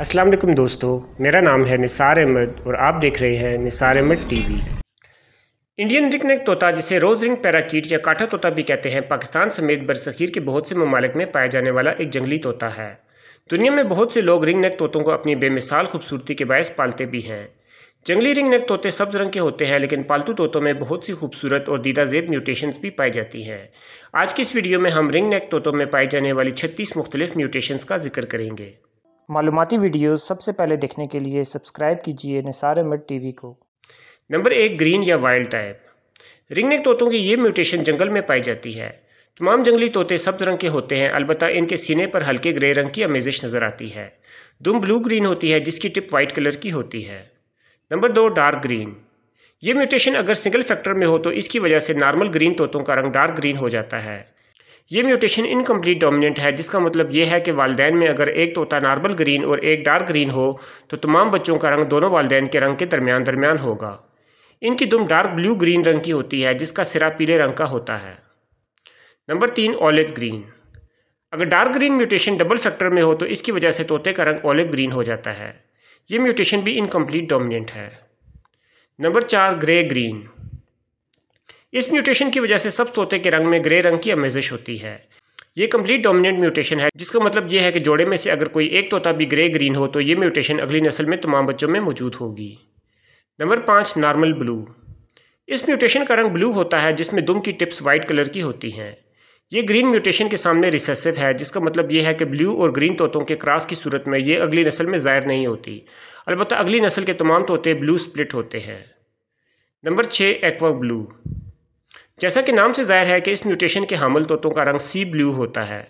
अस्सलाम वालेकुम दोस्तों मेरा नाम है निसार अहमद और आप देख रहे हैं Nisar Ahmed TV Indian ringneck तोता जिसे रोज रिंग पैराकीट या काठा तोता भी कहते हैं पाकिस्तान समेत बरसीर के बहुत से ममालिक में पाया जाने वाला एक जंगली तोता है दुनिया में बहुत से लोग रिंग नेक तोतों को अपनी बेमिसाल खूबसूरती के बायस पालते भी हैं जंगली रिंग नेक तोते सब्ज रंग के होते हैं लेकिन पालतू तोतों में बहुत सी खूबसूरत और दीदा जेब म्यूटेशंस भी पाई जाती हैं आज की इस वीडियो में हम रिंग नेक तोतों में पाई जाने वाली छत्तीस मुख्तलिफ म्यूटेशंस का जिक्र करेंगे मालूमती वीडियोस सबसे पहले देखने के लिए सब्सक्राइब कीजिए निसार अहमद टीवी को नंबर एक ग्रीन या वाइल्ड टाइप रिंगनेक तोतों की ये म्यूटेशन जंगल में पाई जाती है तमाम जंगली तोते सब्ज रंग के होते हैं अलबत्त इनके सीने पर हल्के ग्रे रंग की अमेजिश नज़र आती है दुम ब्लू ग्रीन होती है जिसकी टिप वाइट कलर की होती है नंबर दो डार्क ग्रीन ये म्यूटेशन अगर सिंगल फैक्टर में हो तो इसकी वजह से नॉर्मल ग्रीन तोतों का रंग डार्क ग्रीन हो जाता है ये म्यूटेशन इनकम्प्लीट डोमिनेंट है जिसका मतलब यह है कि वालदेन में अगर एक तोता नार्मल ग्रीन और एक डार्क ग्रीन हो तो तमाम बच्चों का रंग दोनों वालदेन के रंग के दरमियान दरमियान होगा इनकी दुम डार्क ब्लू ग्रीन रंग की होती है जिसका सिरा पीले रंग का होता है नंबर तीन ऑलिव ग्रीन अगर dark green mutation double factor में हो तो इसकी वजह से तोते का रंग ऑलिव ग्रीन हो जाता है ये म्यूटेशन भी इनकम्प्लीट डोमिनेंट है नंबर चार ग्रे ग्रीन इस म्यूटेशन की वजह से सब तोते के रंग में ग्रे रंग की अमेजिश होती है ये कंप्लीट डोमिनेंट म्यूटेशन है जिसका मतलब यह है कि जोड़े में से अगर कोई एक तोता भी ग्रे ग्रीन हो तो ये म्यूटेशन अगली नस्ल में तमाम बच्चों में मौजूद होगी नंबर पाँच नॉर्मल ब्लू इस म्यूटेशन का रंग ब्लू होता है जिसमें दुम की टिप्स वाइट कलर की होती हैं ये ग्रीन म्यूटेशन के सामने रिसेसिव है जिसका मतलब ये है कि ब्लू और ग्रीन तोतों के क्रॉस की सूरत में ये अगली नस्ल में ज़ाहिर नहीं होती अलबत्त अगली नस्ल के तमाम तोते ब्लू स्प्लिट होते हैं नंबर छः एक्वा ब्लू जैसा कि नाम से जाहिर है कि इस म्यूटेशन के हामल तोतों का रंग सी ब्लू होता है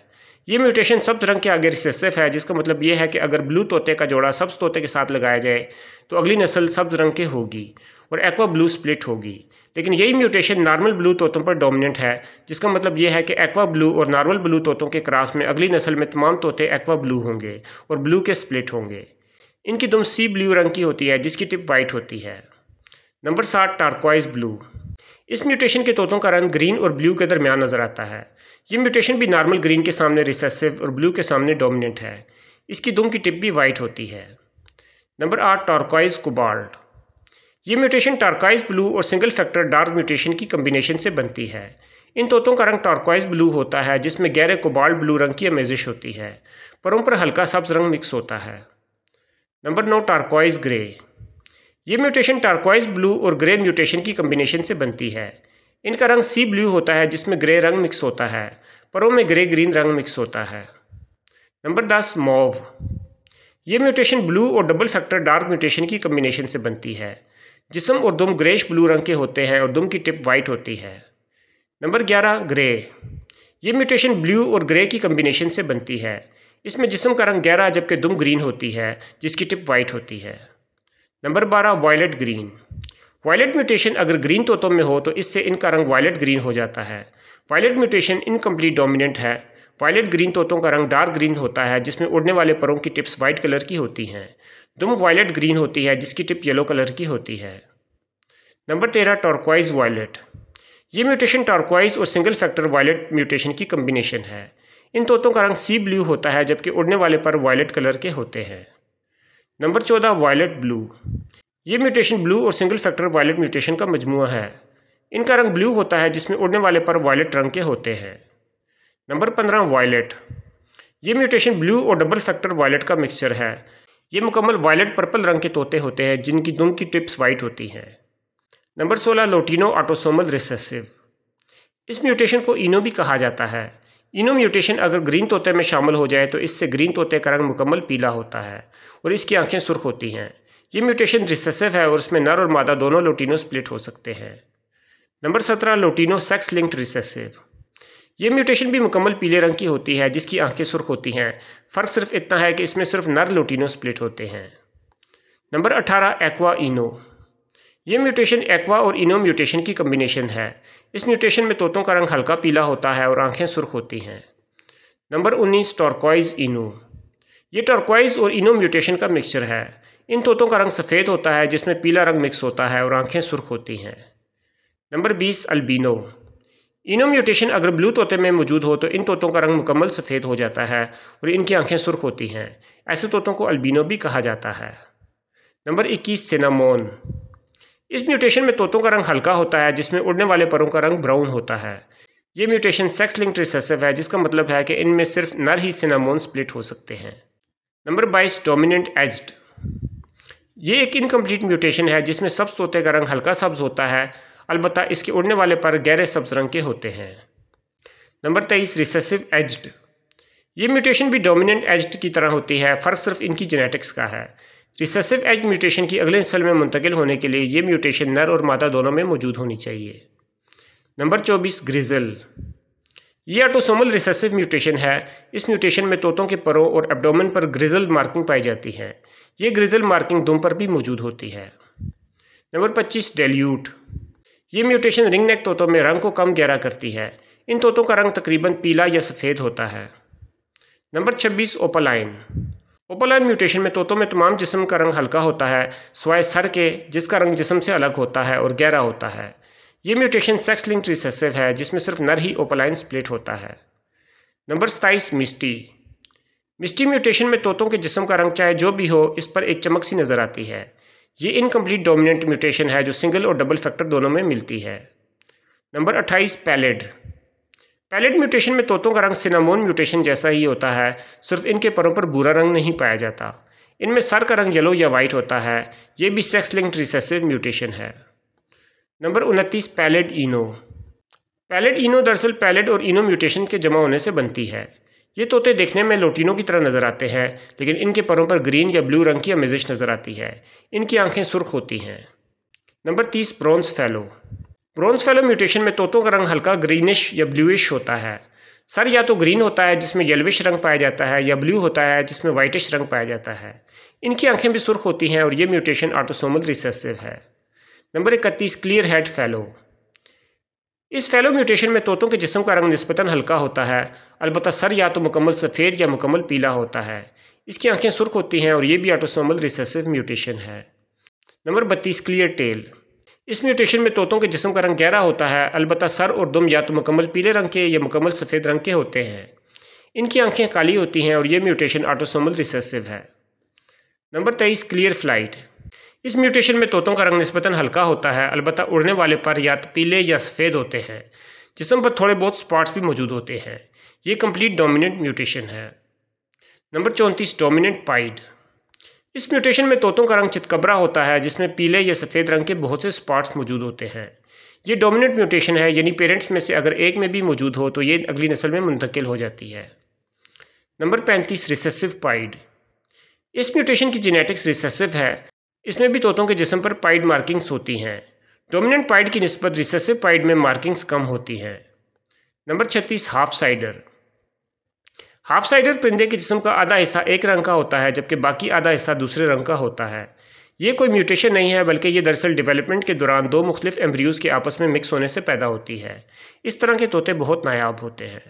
ये म्यूटेशन सब्ज रंग के आगे रिसेसिव है जिसका मतलब यह है कि अगर ब्लू तोते का जोड़ा सब्ज तोते के साथ लगाया जाए तो अगली नस्ल सब्ज रंग की होगी और एक्वा ब्लू स्प्लिट होगी लेकिन यही म्यूटेशन नॉर्मल ब्लू तोतों पर डोमिनेंट है जिसका मतलब यह है कि एक्वा ब्लू और नॉर्मल ब्लू तोतों के क्रास में अगली नस्ल में तमाम तोते एक्वा ब्लू होंगे और ब्लू के स्प्लिट होंगे इनकी दुम सी ब्लू रंग की होती है जिसकी टिप वाइट होती है नंबर सात टारकोइज ब्लू इस म्यूटेशन के तोतों का रंग ग्रीन और ब्लू के दरमियान नज़र आता है ये म्यूटेशन भी नॉर्मल ग्रीन के सामने रिसेसिव और ब्लू के सामने डोमिनेंट है इसकी दुम की टिप भी वाइट होती है नंबर आठ टॉर्कॉइज कोबाल्ट ये म्यूटेशन टारकॉइज ब्लू और सिंगल फैक्टर डार्क म्यूटेशन की कम्बिनेशन से बनती है इन तोतों का रंग टारकॉइज ब्लू होता है जिसमें गहरे कोबाल्ट ब्लू रंग की अमेजिश होती है परों पर हल्का सब्ज रंग मिक्स होता है नंबर नौ टार्कॉइज ग्रे ये म्यूटेशन टारकोइज ब्लू और ग्रे म्यूटेशन की कम्बिनेशन से बनती है इनका रंग सी ब्लू होता है जिसमें ग्रे रंग मिक्स होता है परों में ग्रे ग्रीन रंग मिक्स होता है नंबर दस मोव ये म्यूटेशन ब्लू और डबल फैक्टर डार्क म्यूटेशन की कम्बिनेशन से बनती है जिसम और दुम ग्रेश ब्लू रंग के होते हैं और दुम की टिप वाइट होती है नंबर ग्यारह ग्रे ये म्यूटेशन ब्लू और ग्रे की कम्बिनेशन से बनती है इसमें जिसम का रंग गहरा जबकि दुम ग्रीन होती है जिसकी टिप वाइट होती है नंबर बारह वायलेट ग्रीन वायलेट म्यूटेशन अगर ग्रीन तोतों में हो तो इससे इनका रंग वायलेट ग्रीन हो जाता है वायलेट म्यूटेशन इनकम्प्लीट डोमिनेंट है वायलेट ग्रीन तोतों का रंग डार्क ग्रीन होता है जिसमें उड़ने वाले परों की टिप्स वाइट कलर की होती हैं दुम वायलेट ग्रीन होती है जिसकी टिप येलो कलर की होती है नंबर तेरह टॉर्कवाइज वायलेट ये म्यूटेशन टॉर्कवाइज और सिंगल फैक्टर वायलेट म्यूटेशन की कम्बिनेशन है इन तोतों का रंग सी ब्लू होता है जबकि उड़ने वाले पर वायलेट कलर के होते हैं नंबर चौदह वायलेट ब्लू ये म्यूटेशन ब्लू और सिंगल फैक्टर वायलेट म्यूटेशन का मजमू है इनका रंग ब्लू होता है जिसमें उड़ने वाले पर वायलेट रंग के होते हैं नंबर पंद्रह वायलेट ये म्यूटेशन ब्लू और डबल फैक्टर वायलेट का मिक्सचर है ये मुकम्मल वायलेट पर्पल रंग के तोते होते हैं जिनकी दुम की टिप्स वाइट होती हैं नंबर सोलह लोटिनो ऑटोसोमल रिसेसिव इस म्यूटेशन को इनो भी कहा जाता है इनो म्यूटेशन अगर ग्रीन तोते में शामिल हो जाए तो इससे ग्रीन तोते का रंग मुकम्मल पीला होता है और इसकी आंखें सुर्ख होती हैं ये म्यूटेशन रिसेसिव है और इसमें नर और मादा दोनों लोटिनो स्प्लिट हो सकते हैं नंबर सत्रह लोटिनो सेक्स लिंक्ड रिसेसिव ये म्यूटेशन भी मुकम्मल पीले रंग की होती है जिसकी आंखें सुर्ख होती हैं फ़र्क सिर्फ इतना है कि इसमें सिर्फ नर लोटिनो स्प्लिट होते हैं नंबर अठारह एक्वा इनो ये म्यूटेशन एक्वा और इनो म्यूटेशन की कम्बिनेशन है इस म्यूटेशन में तोतों का रंग हल्का पीला होता है और आंखें सुर्ख होती हैं नंबर उन्नीस टॉर्कोइज इनो ये टॉर्कोइज़ और इनो म्यूटेशन का मिक्सचर है इन तोतों का रंग सफ़ेद होता है जिसमें पीला रंग मिक्स होता है और आंखें सुर्ख होती हैं नंबर बीस अल्बिनो इनो म्यूटेशन अगर ब्लू तोते में मौजूद हो तो इन तोतों का रंग मुकम्मल सफ़ेद हो जाता है और इनकी आंखें सुर्ख होती हैं ऐसे तोतों को अल्बिनो भी कहा जाता है नंबर इक्कीस सिनामोन इस म्यूटेशन में तोतों का रंग हल्का होता है जिसमें उड़ने वाले परों का रंग ब्राउन होता है ये म्यूटेशन सेक्स लिंक्ड रिसेसिव है जिसका मतलब है कि इनमें सिर्फ नर ही सिनामोन स्प्लिट हो सकते हैं नंबर बाईस डोमिनेंट एज्ड ये एक इनकम्प्लीट म्यूटेशन है जिसमें सब्ज तोते का रंग हल्का सब्ज होता है अलबत् इसके उड़ने वाले पर गहरे सब्ज रंग के होते हैं नंबर तेईस रिसेसिव एज्ड ये म्यूटेशन भी डोमिनेंट एज्ड की तरह होती है फ़र्क सिर्फ इनकी जेनेटिक्स का है रिसेसिव एच म्यूटेशन की अगले सेल में मुंतकिल होने के लिए ये म्यूटेशन नर और मादा दोनों में मौजूद होनी चाहिए नंबर चौबीस ग्रिजल ये ऑटोसोमल रिसेसिव म्यूटेशन है इस म्यूटेशन में तोतों के परों और एब्डोमेन पर ग्रिजल मार्किंग पाई जाती है ये ग्रिजल मार्किंग दुम पर भी मौजूद होती है नंबर पच्चीस डेल्यूट ये म्यूटेशन रिंग नेक तोतों में रंग को कम गहरा करती है इन तोतों का रंग तकरीबन पीला या सफ़ेद होता है नंबर छब्बीस ओपलाइन ओपोलाइन म्यूटेशन में तोतों में तमाम जिसम का रंग हल्का होता है स्वाय सर के जिसका रंग जिसम से अलग होता है और गहरा होता है ये म्यूटेशन सेक्स लिंक रिसेसिव है जिसमें सिर्फ नर ही ओपोलाइन स्प्लिट होता है नंबर सताइस मिस्टी मिस्टी म्यूटेशन में तोतों के जिसम का रंग चाहे जो भी हो इस पर एक चमक सी नज़र आती है ये इनकम्प्लीट डोमिनेंट म्यूटेशन है जो सिंगल और डबल फैक्टर दोनों में मिलती है नंबर अट्ठाईस पैलेड पैलेट म्यूटेशन में तोतों का रंग सिनामोन म्यूटेशन जैसा ही होता है सिर्फ इनके परों पर बुरा रंग नहीं पाया जाता इनमें सर का रंग येलो या वाइट होता है ये भी सेक्स लिंक रिसेसिव म्यूटेशन है नंबर उनतीस पैलेट इनो पैलेट इनो दरअसल पैलेट और इनो म्यूटेशन के जमा होने से बनती है ये तोते देखने में लोटिनों की तरह नज़र आते हैं लेकिन इनके परों पर ग्रीन या ब्लू रंग की अमेजिश नज़र आती है इनकी आंखें सुर्ख होती हैं नंबर तीस bronze fallow bronze fallow mutation में तोतों का रंग हल्का ग्रीनिश या ब्लूइश होता है सर या तो ग्रीन होता है जिसमें येलविश रंग पाया जाता है या ब्लू होता है जिसमें वाइटिश रंग पाया जाता है इनकी आंखें भी सुर्ख होती हैं और ये म्यूटेशन ऑटोसोमल रिसेसिव है नंबर इकतीस क्लियर हेड फैलो इस फैलो म्यूटेशन में तोतों के जिस्म का रंग नस्बता हल्का होता है अलबत् सर या तो मुकम्मल सफ़ेद या मुकम्मल पीला होता है इसकी आंखें सुर्ख होती हैं और ये भी ऑटोसोमल रिसेसिव म्यूटेशन है नंबर बत्तीस क्लियर टेल इस म्यूटेशन में तोतों के जिसम का रंग गहरा होता है अलबत्त सर और दुम या तो मुकम्मल पीले रंग के या मुकम्मल सफ़ेद रंग के होते हैं इनकी आंखें काली होती हैं और ये म्यूटेशन आटोसोमल रिसेसिव है नंबर तेईस क्लियर फ्लाइट इस म्यूटेशन में तोतों का रंग नस्बता हल्का होता है अलबत्त उड़ने वाले पर या तो पीले या सफ़ेद होते हैं जिसम पर थोड़े बहुत स्पॉट्स भी मौजूद होते हैं ये कम्प्लीट डोमिनेंट म्यूटेशन है नंबर चौंतीस डोमिनेंट पाइड इस म्यूटेशन में तोतों का रंग चितकबरा होता है जिसमें पीले या सफ़ेद रंग के बहुत से स्पॉट्स मौजूद होते हैं ये डोमिनेंट म्यूटेशन है यानी पेरेंट्स में से अगर एक में भी मौजूद हो तो ये अगली नस्ल में मुंतकिल हो जाती है नंबर पैंतीस रिसेसिव पाइड इस म्यूटेशन की जेनेटिक्स रिसेसिव है इसमें भी तोतों के जिसम पर पाइड मार्किंग्स होती हैं डोमिनेंट पाइड की नस्बत रिसेसिव पाइड में मार्किंग्स कम होती हैं नंबर छत्तीस हाफ साइडर हाफ साइडर परिंदे के जिसम का आधा हिस्सा एक रंग का होता है जबकि बाकी आधा हिस्सा दूसरे रंग का होता है ये कोई म्यूटेशन नहीं है बल्कि ये दरअसल डेवलपमेंट के दौरान दो मुख्तफ एम्ब्रियोज़ के आपस में मिक्स होने से पैदा होती है इस तरह के तोते बहुत नायाब होते हैं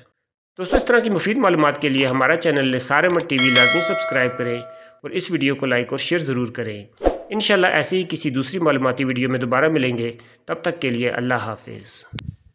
दोस्तों इस तरह की मुफीद मालूम के लिए हमारा चैनल ने सारे मत टी वी लाजमी सब्सक्राइब करें और इस वीडियो को लाइक और शेयर ज़रूर करें इन ऐसी ही किसी दूसरी मालूमती वीडियो में दोबारा मिलेंगे तब तक के लिए अल्लाह हाफिज़